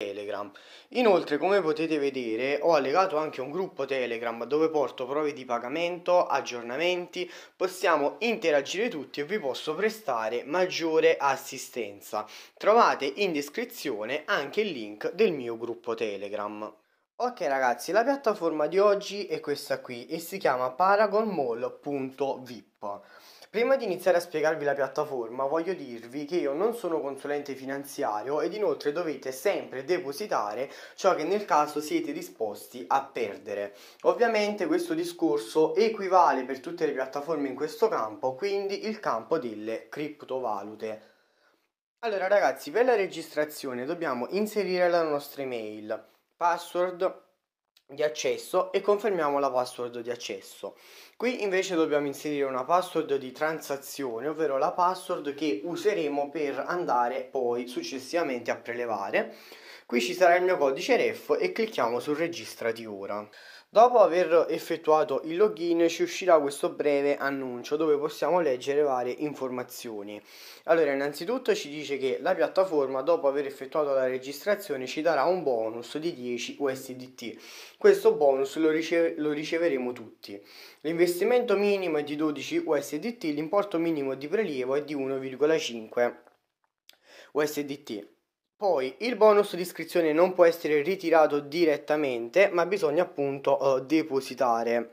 Telegram. Inoltre, come potete vedere, ho allegato anche un gruppo Telegram dove porto prove di pagamento, aggiornamenti, possiamo interagire tutti e vi posso prestare maggiore assistenza. Trovate in descrizione anche il link del mio gruppo Telegram. Ok ragazzi, la piattaforma di oggi è questa qui e si chiama paragonmall.vip. Prima di iniziare a spiegarvi la piattaforma voglio dirvi che io non sono consulente finanziario ed inoltre dovete sempre depositare ciò che nel caso siete disposti a perdere. Ovviamente questo discorso equivale per tutte le piattaforme in questo campo, quindi il campo delle criptovalute. Allora ragazzi, per la registrazione dobbiamo inserire la nostra email, password di accesso e confermiamo la password di accesso. Qui invece dobbiamo inserire una password di transazione, ovvero la password che useremo per andare poi successivamente a prelevare. Qui ci sarà il mio codice REF e clicchiamo su registrati ora. Dopo aver effettuato il login ci uscirà questo breve annuncio dove possiamo leggere varie informazioni. Allora innanzitutto ci dice che la piattaforma dopo aver effettuato la registrazione ci darà un bonus di 10 USDT. Questo bonus lo, riceve lo riceveremo tutti. L'investimento minimo è di 12 USDT, l'importo minimo di prelievo è di 1,5 USDT. Poi il bonus di iscrizione non può essere ritirato direttamente, ma bisogna appunto eh, depositare.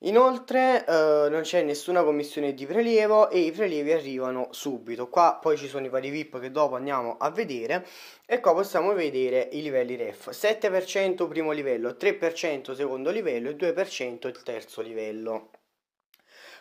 Inoltre eh, non c'è nessuna commissione di prelievo e i prelievi arrivano subito. Qua poi ci sono i vari VIP che dopo andiamo a vedere e qua possiamo vedere i livelli ref. 7% primo livello, 3% secondo livello e 2% il terzo livello.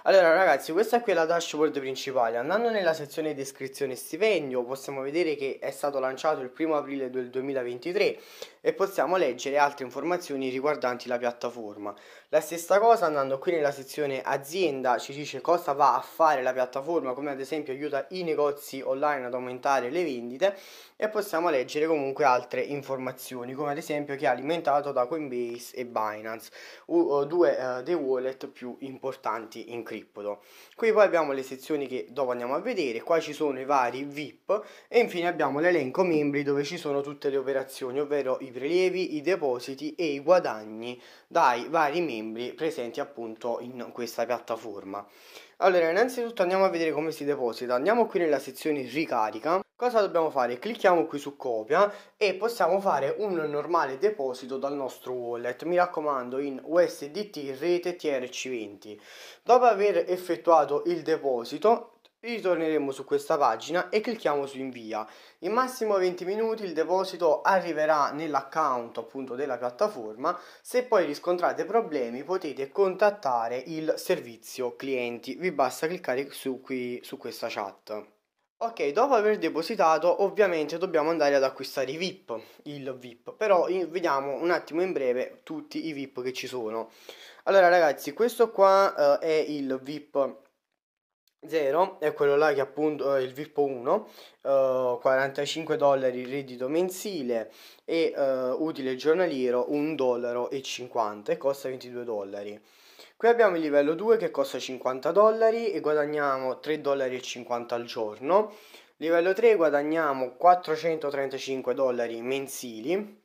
Allora ragazzi questa qui è la dashboard principale Andando nella sezione descrizione stipendio possiamo vedere che è stato lanciato il 1 aprile del 2023 e possiamo leggere altre informazioni riguardanti la piattaforma La stessa cosa andando qui nella sezione azienda ci dice cosa va a fare la piattaforma come ad esempio aiuta i negozi online ad aumentare le vendite e possiamo leggere comunque altre informazioni come ad esempio che è alimentato da Coinbase e Binance due uh, dei wallet più importanti in in cripto. Qui poi abbiamo le sezioni che dopo andiamo a vedere, qua ci sono i vari VIP e infine abbiamo l'elenco membri dove ci sono tutte le operazioni, ovvero i prelievi, i depositi e i guadagni dai vari membri presenti appunto in questa piattaforma. Allora, innanzitutto andiamo a vedere come si deposita. Andiamo qui nella sezione ricarica Cosa dobbiamo fare? Clicchiamo qui su copia e possiamo fare un normale deposito dal nostro wallet, mi raccomando in USDT rete TRC20. Dopo aver effettuato il deposito ritorneremo su questa pagina e clicchiamo su invia in massimo 20 minuti il deposito arriverà nell'account appunto della piattaforma se poi riscontrate problemi potete contattare il servizio clienti vi basta cliccare su qui su questa chat Ok, dopo aver depositato ovviamente dobbiamo andare ad acquistare i VIP, il VIP, però vediamo un attimo in breve tutti i VIP che ci sono. Allora ragazzi, questo qua eh, è il VIP 0, è quello là che appunto è eh, il VIP 1, eh, 45 dollari il reddito mensile e eh, utile giornaliero 1,50 dollaro e costa 22 dollari. Qui abbiamo il livello 2 che costa 50 dollari e guadagniamo 3,50 dollari al giorno. Livello 3 guadagniamo 435 dollari mensili.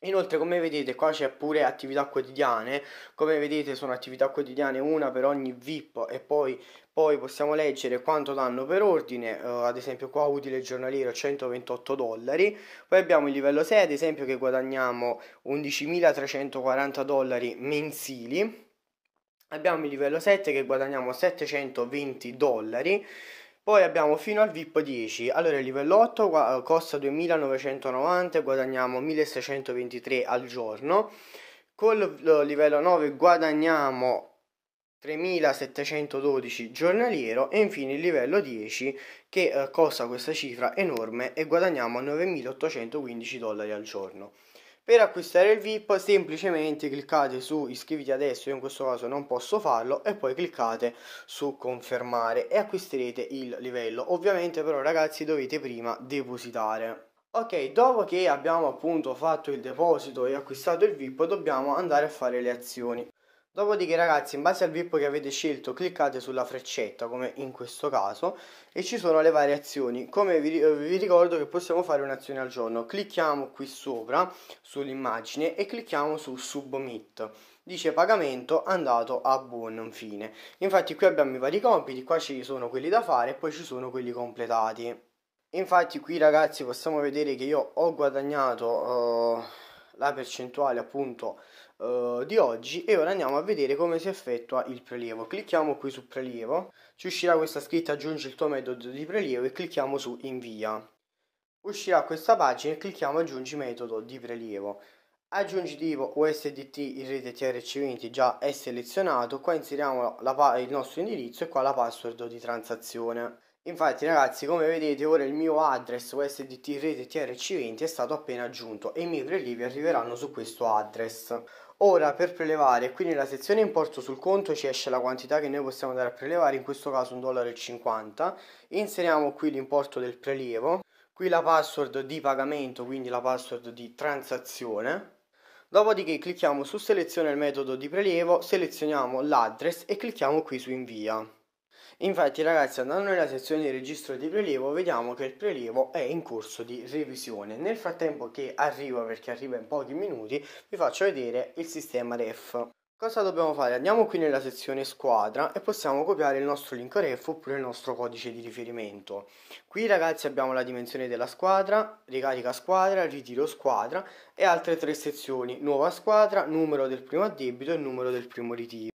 Inoltre come vedete qua c'è pure attività quotidiane, come vedete sono attività quotidiane una per ogni VIP e poi, poi possiamo leggere quanto danno per ordine, uh, ad esempio qua utile giornaliero 128 dollari, poi abbiamo il livello 6 ad esempio che guadagniamo 11.340 dollari mensili, abbiamo il livello 7 che guadagniamo 720 dollari poi abbiamo fino al VIP 10 allora il livello 8 eh, costa 2990 e guadagniamo 1623 al giorno col livello 9 guadagniamo 3712 giornaliero e infine il livello 10 che eh, costa questa cifra enorme e guadagniamo 9815 dollari al giorno per acquistare il VIP semplicemente cliccate su iscriviti adesso, io in questo caso non posso farlo e poi cliccate su confermare e acquisterete il livello. Ovviamente però ragazzi dovete prima depositare. Ok, dopo che abbiamo appunto fatto il deposito e acquistato il VIP dobbiamo andare a fare le azioni. Dopodiché ragazzi in base al VIP che avete scelto cliccate sulla freccetta come in questo caso e ci sono le varie azioni. Come vi, vi ricordo che possiamo fare un'azione al giorno. Clicchiamo qui sopra sull'immagine e clicchiamo su Submit. Dice pagamento andato a buon fine. Infatti qui abbiamo i vari compiti, qua ci sono quelli da fare e poi ci sono quelli completati. Infatti qui ragazzi possiamo vedere che io ho guadagnato uh, la percentuale appunto eh, di oggi e ora andiamo a vedere come si effettua il prelievo. Clicchiamo qui su prelievo, ci uscirà questa scritta aggiungi il tuo metodo di prelievo e clicchiamo su invia. Uscirà questa pagina e clicchiamo aggiungi metodo di prelievo. Aggiungi tipo USDT in rete TRC20 già è selezionato, qua inseriamo la, il nostro indirizzo e qua la password di transazione. Infatti ragazzi come vedete ora il mio address USDT rete TRC20 è stato appena aggiunto e i miei prelievi arriveranno su questo address. Ora per prelevare qui nella sezione importo sul conto ci esce la quantità che noi possiamo andare a prelevare, in questo caso 1,50 dollaro. Inseriamo qui l'importo del prelievo, qui la password di pagamento quindi la password di transazione. Dopodiché clicchiamo su seleziona il metodo di prelievo, selezioniamo l'address e clicchiamo qui su invia. Infatti ragazzi andando nella sezione di registro di prelievo vediamo che il prelievo è in corso di revisione. Nel frattempo che arriva, perché arriva in pochi minuti, vi faccio vedere il sistema ref. Cosa dobbiamo fare? Andiamo qui nella sezione squadra e possiamo copiare il nostro link ref oppure il nostro codice di riferimento. Qui ragazzi abbiamo la dimensione della squadra, ricarica squadra, ritiro squadra e altre tre sezioni, nuova squadra, numero del primo addebito e numero del primo ritiro.